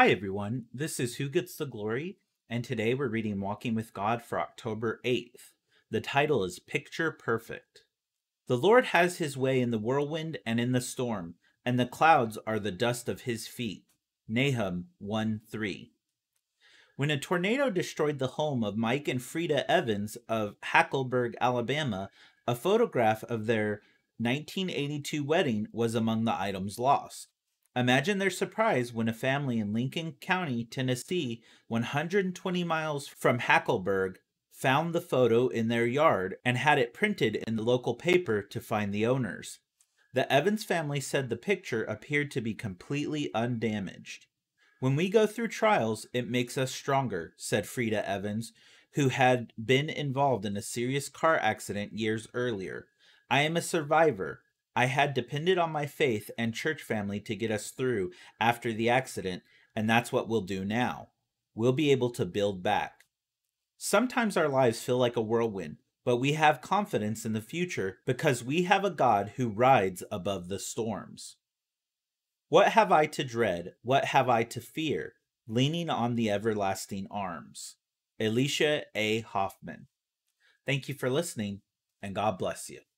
Hi, everyone. This is Who Gets the Glory, and today we're reading Walking with God for October 8th. The title is Picture Perfect. The Lord has his way in the whirlwind and in the storm, and the clouds are the dust of his feet. Nahum 1 3. When a tornado destroyed the home of Mike and Frida Evans of Hackleburg, Alabama, a photograph of their 1982 wedding was among the items lost. Imagine their surprise when a family in Lincoln County, Tennessee, 120 miles from Hackleburg, found the photo in their yard and had it printed in the local paper to find the owners. The Evans family said the picture appeared to be completely undamaged. When we go through trials, it makes us stronger, said Frida Evans, who had been involved in a serious car accident years earlier. I am a survivor. I had depended on my faith and church family to get us through after the accident, and that's what we'll do now. We'll be able to build back. Sometimes our lives feel like a whirlwind, but we have confidence in the future because we have a God who rides above the storms. What have I to dread? What have I to fear? Leaning on the everlasting arms. Alicia A. Hoffman. Thank you for listening, and God bless you.